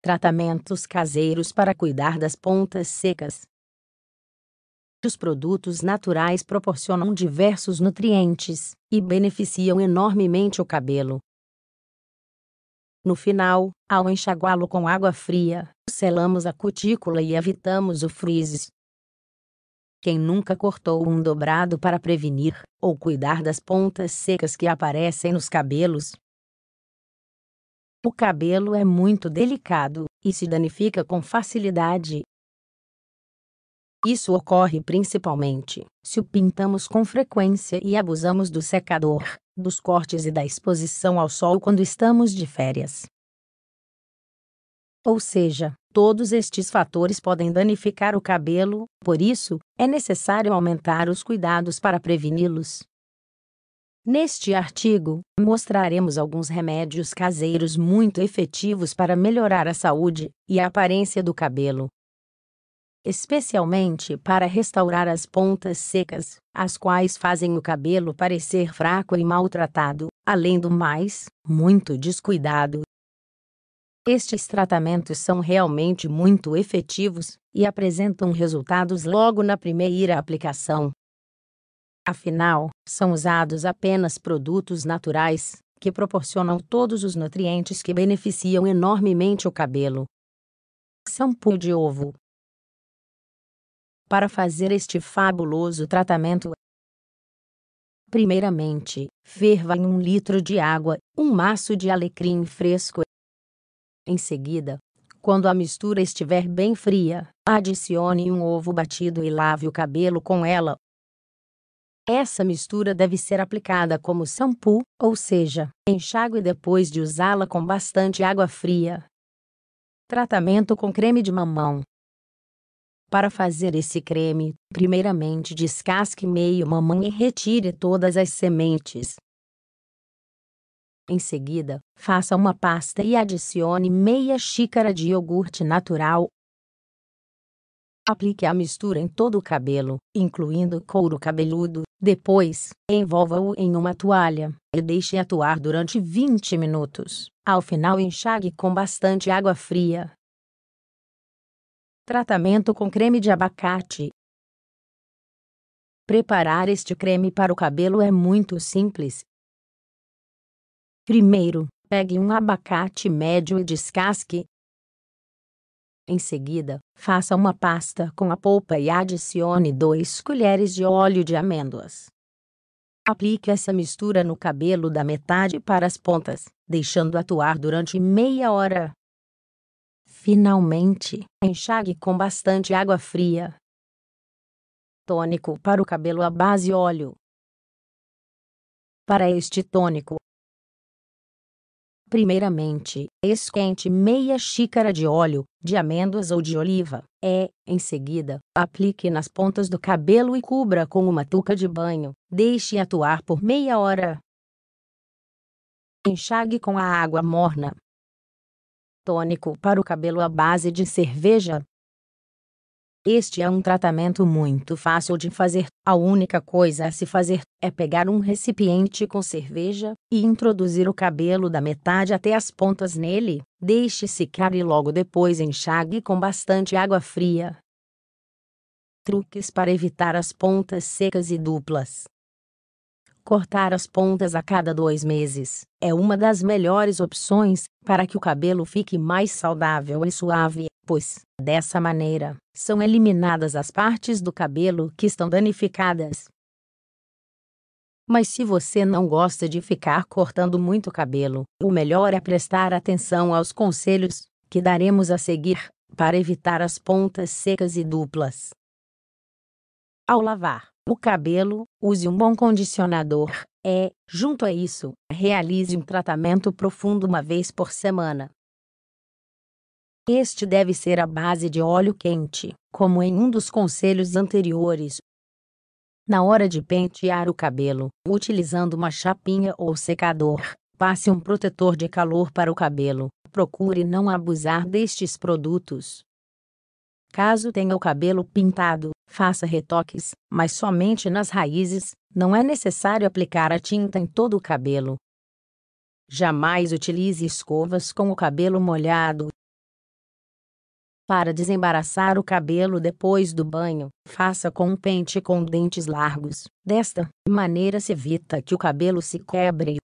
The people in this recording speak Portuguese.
Tratamentos caseiros para cuidar das pontas secas. Os produtos naturais proporcionam diversos nutrientes e beneficiam enormemente o cabelo. No final, ao enxaguá-lo com água fria, selamos a cutícula e evitamos o frizz. Quem nunca cortou um dobrado para prevenir ou cuidar das pontas secas que aparecem nos cabelos, o cabelo é muito delicado e se danifica com facilidade. Isso ocorre principalmente se o pintamos com frequência e abusamos do secador, dos cortes e da exposição ao sol quando estamos de férias. Ou seja, todos estes fatores podem danificar o cabelo, por isso, é necessário aumentar os cuidados para preveni-los. Neste artigo, mostraremos alguns remédios caseiros muito efetivos para melhorar a saúde e a aparência do cabelo. Especialmente para restaurar as pontas secas, as quais fazem o cabelo parecer fraco e maltratado, além do mais, muito descuidado. Estes tratamentos são realmente muito efetivos e apresentam resultados logo na primeira aplicação. Afinal, são usados apenas produtos naturais, que proporcionam todos os nutrientes que beneficiam enormemente o cabelo. Shampoo de ovo. Para fazer este fabuloso tratamento, primeiramente, ferva em um litro de água um maço de alecrim fresco. Em seguida, quando a mistura estiver bem fria, adicione um ovo batido e lave o cabelo com ela essa mistura deve ser aplicada como shampoo, ou seja, enxágue depois de usá-la com bastante água fria. Tratamento com creme de mamão. Para fazer esse creme, primeiramente descasque meio mamão e retire todas as sementes. Em seguida, faça uma pasta e adicione meia xícara de iogurte natural Aplique a mistura em todo o cabelo, incluindo couro cabeludo. Depois, envolva-o em uma toalha e deixe atuar durante 20 minutos. Ao final, enxague com bastante água fria. Tratamento com creme de abacate. Preparar este creme para o cabelo é muito simples. Primeiro, pegue um abacate médio e descasque. Em seguida, faça uma pasta com a polpa e adicione 2 colheres de óleo de amêndoas. Aplique essa mistura no cabelo da metade para as pontas, deixando atuar durante meia hora. Finalmente, enxague com bastante água fria. Tônico para o cabelo à base óleo. Para este tônico, Primeiramente, esquente meia xícara de óleo de amêndoas ou de oliva. É, em seguida, aplique nas pontas do cabelo e cubra com uma touca de banho. Deixe atuar por meia hora. Enxague com a água morna. Tônico para o cabelo à base de cerveja, este é um tratamento muito fácil de fazer, a única coisa a se fazer é pegar um recipiente com cerveja e introduzir o cabelo da metade até as pontas nele, deixe secar e logo depois enxague com bastante água fria. Truques para evitar as pontas secas e duplas. Cortar as pontas a cada dois meses é uma das melhores opções para que o cabelo fique mais saudável e suave pois, dessa maneira, são eliminadas as partes do cabelo que estão danificadas. Mas se você não gosta de ficar cortando muito cabelo, o melhor é prestar atenção aos conselhos que daremos a seguir para evitar as pontas secas e duplas. Ao lavar o cabelo, use um bom condicionador. É, junto a isso, realize um tratamento profundo uma vez por semana. Este deve ser a base de óleo quente, como em um dos conselhos anteriores. Na hora de pentear o cabelo, utilizando uma chapinha ou secador, passe um protetor de calor para o cabelo. Procure não abusar destes produtos. Caso tenha o cabelo pintado, faça retoques, mas somente nas raízes, não é necessário aplicar a tinta em todo o cabelo. Jamais utilize escovas com o cabelo molhado, para desembaraçar o cabelo depois do banho, faça com um pente com dentes largos. Desta maneira se evita que o cabelo se quebre